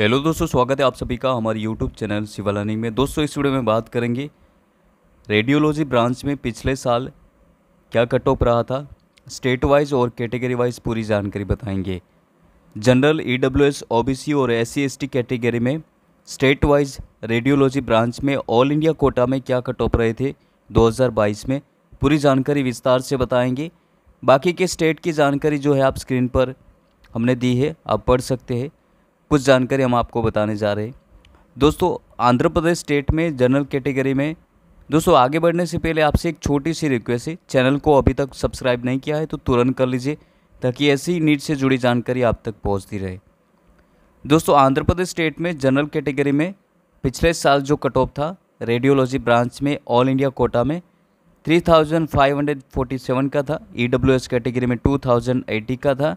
hello दोस्तों स्वागत है आप सभी का हमारे यूट्यूब चैनल शिवालानी में दोस्तों इस वीडियो में बात करेंगे रेडियोलॉजी ब्रांच में पिछले साल क्या कट ऑफ रहा था स्टेट वाइज और कैटेगरी वाइज पूरी जानकारी बताएंगे general E W S O B C और S C S T category में स्टेट वाइज रेडियोलॉजी ब्रांच में ऑल इंडिया कोटा में क्या कट ऑफ रहे थे दो में पूरी जानकारी विस्तार से बताएँगे बाकी के स्टेट की जानकारी जो है आप स्क्रीन पर हमने दी है आप पढ़ सकते हैं कुछ जानकारी हम आपको बताने जा रहे हैं दोस्तों आंध्र प्रदेश स्टेट में जनरल कैटेगरी में दोस्तों आगे बढ़ने से पहले आपसे एक छोटी सी रिक्वेस्ट है चैनल को अभी तक सब्सक्राइब नहीं किया है तो तुरंत कर लीजिए ताकि ऐसी नीट से जुड़ी जानकारी आप तक पहुंचती रहे दोस्तों आंध्र प्रदेश स्टेट में जनरल कैटेगरी में पिछले साल जो कट ऑफ था रेडियोलॉजी ब्रांच में ऑल इंडिया कोटा में 3547 का था ई e कैटेगरी में 2080 का था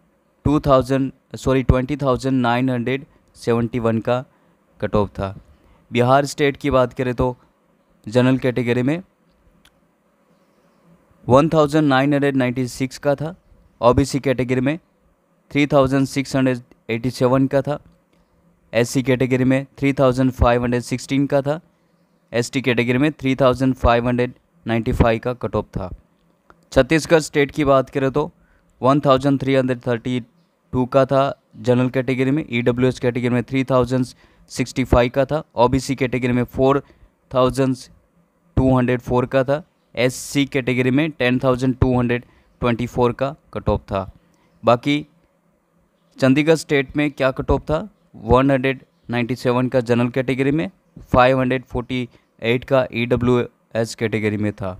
two thousand sorry twenty thousand nine hundred seventy one का कट ऑफ था बिहार स्टेट की बात करें तो जनरल कैटेगरी में one thousand nine hundred ninety six का था ओ बी सी कैटेगरी में three thousand six hundred eighty seven का था एस सी कैटेगरी में three thousand five hundred sixteen का था एस टी कैटेगरी में three thousand five hundred ninety five का कट ऑफ था छत्तीसगढ़ स्टेट की बात करें तो one thousand three hundred thirty two का था जनरल कैटेगरी में ई डब्ल्यू एस कैटेगरी में थ्री थाउजेंड सिक्सटी फाइव का था ओ बी सी कैटेगरी में four thousand two hundred four का था एस सी कैटेगरी में ten thousand two hundred twenty four का कट ऑफ था बाकी चंडीगढ़ स्टेट में क्या कट ऑफ था वन हंड्रेड नाइन्टी सेवन का जनरल कैटेगरी में फाइव हंड्रेड फोर्टी एट का ई डब्ल्यू एस कैटेगरी में था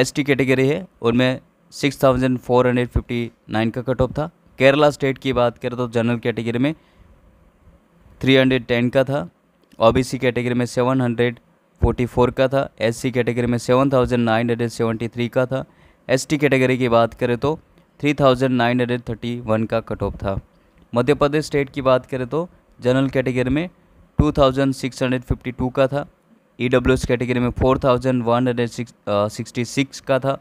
एस टी कैटेगरी है उनमें six thousand four hundred fifty nine का कट ऑफ था केरला स्टेट की बात करें तो जनरल कैटेगरी में थ्री हंड्रेड टेन का था ओ बी सी कैटेगरी में सेवन हंड्रेड फोर्टी फोर का था एस सी कैटेगरी में seven thousand nine hundred seventy three का था एस टी कैटेगरी की बात करें तो three thousand nine hundred thirty one का कट ऑफ था मध्य प्रदेश स्टेट की बात करें तो जनरल कैटेगरी में two thousand six hundred fifty two का था ई डब्ल्यू एस कैटेगरी में four thousand one hundred sixty six का था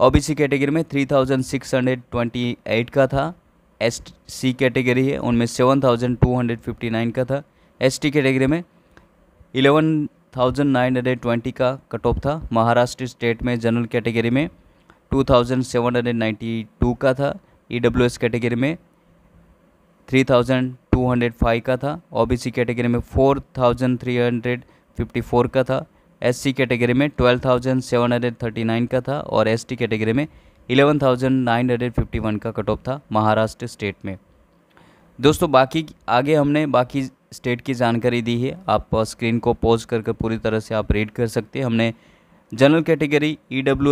ओ बी सी कैटेगरी में three thousand six hundred twenty eight का था एस सी कैटेगरी है उनमें seven thousand two hundred fifty nine का था एस टी कैटेगरी में eleven thousand nine hundred twenty का कट ऑफ था महाराष्ट्र स्टेट में जनरल कैटेगरी में two thousand seven hundred ninety two का था ई डब्ल्यू एस कैटेगरी में three thousand two hundred five का था ओ बी सी कैटेगरी में फोर थाउजेंड थ्री हंड्रेड 54 का था एससी कैटेगरी में 12,739 का था और एसटी कैटेगरी में 11,951 का कट ऑफ था महाराष्ट्र स्टेट में दोस्तों बाकी आगे हमने बाकी स्टेट की जानकारी दी है आप स्क्रीन को पॉज करके पूरी तरह से आप रीड कर सकते हैं हमने जनरल कैटेगरी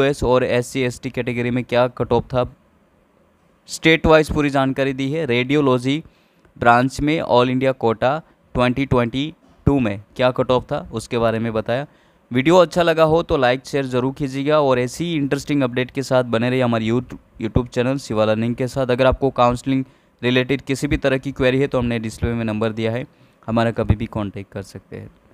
एस और एस टी कैटेगरी में क्या कट ऑफ था स्टेट वाइज पूरी जानकारी दी है रेडियोलॉजी ब्रांच में ऑल इंडिया कोटा 2020 टू में क्या कट ऑफ था उसके बारे में बताया वीडियो अच्छा लगा हो तो लाइक शेयर ज़रूर कीजिएगा और ऐसी इंटरेस्टिंग अपडेट के साथ बने रहिए हमारे YouTube YouTube channel Shiva learning के साथ अगर आपको काउंसलिंग रिलेटेड किसी भी तरह की क्वेरी है तो हमने डिस्प्ले में नंबर दिया है हमारा कभी भी कॉन्टेक्ट कर सकते हैं